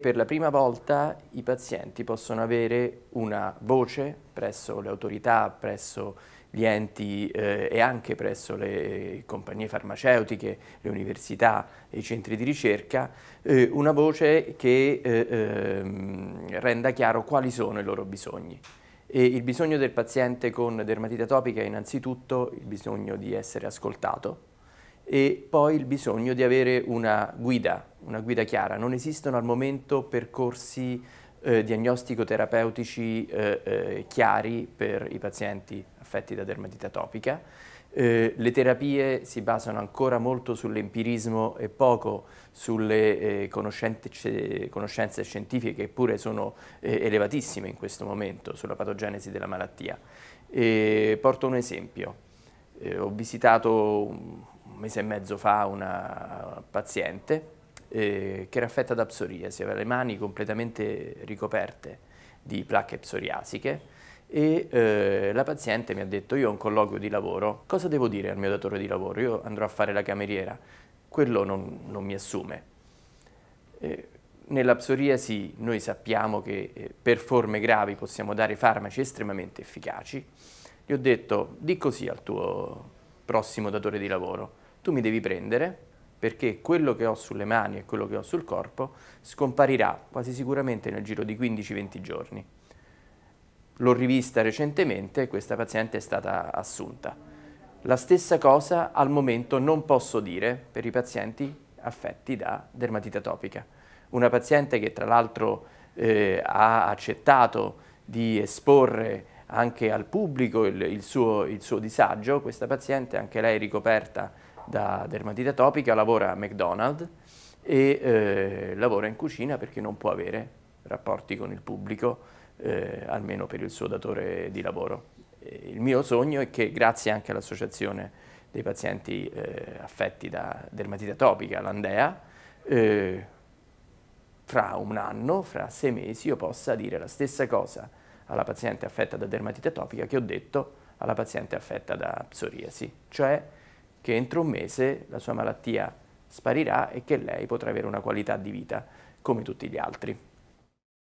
Per la prima volta i pazienti possono avere una voce presso le autorità, presso gli enti eh, e anche presso le compagnie farmaceutiche, le università e i centri di ricerca, eh, una voce che eh, ehm, renda chiaro quali sono i loro bisogni. E il bisogno del paziente con dermatite atopica è innanzitutto il bisogno di essere ascoltato, e poi il bisogno di avere una guida, una guida chiara. Non esistono al momento percorsi eh, diagnostico-terapeutici eh, eh, chiari per i pazienti affetti da dermatite atopica. Eh, le terapie si basano ancora molto sull'empirismo e poco sulle eh, conoscenze, conoscenze, scientifiche, che pure sono eh, elevatissime in questo momento sulla patogenesi della malattia. E porto un esempio. ho visitato mese e mezzo fa una paziente eh, che era affetta da psoriasi, aveva le mani completamente ricoperte di placche psoriasiche e eh, la paziente mi ha detto io ho un colloquio di lavoro, cosa devo dire al mio datore di lavoro? Io andrò a fare la cameriera, quello non, non mi assume. Eh, nella psoriasi noi sappiamo che eh, per forme gravi possiamo dare farmaci estremamente efficaci. Gli ho detto, di così al tuo prossimo datore di lavoro, tu mi devi prendere perché quello che ho sulle mani e quello che ho sul corpo scomparirà quasi sicuramente nel giro di 15-20 giorni. L'ho rivista recentemente e questa paziente è stata assunta. La stessa cosa al momento non posso dire per i pazienti affetti da dermatite atopica. Una paziente che tra l'altro eh, ha accettato di esporre anche al pubblico il, il, suo, il suo disagio, questa paziente anche lei ricoperta da dermatite atopica, lavora a McDonald's e eh, lavora in cucina perché non può avere rapporti con il pubblico, eh, almeno per il suo datore di lavoro. Eh, il mio sogno è che grazie anche all'associazione dei pazienti eh, affetti da dermatite atopica, l'Andea, eh, fra un anno, fra sei mesi, io possa dire la stessa cosa alla paziente affetta da dermatite atopica che ho detto alla paziente affetta da psoriasi, cioè che entro un mese la sua malattia sparirà e che lei potrà avere una qualità di vita come tutti gli altri.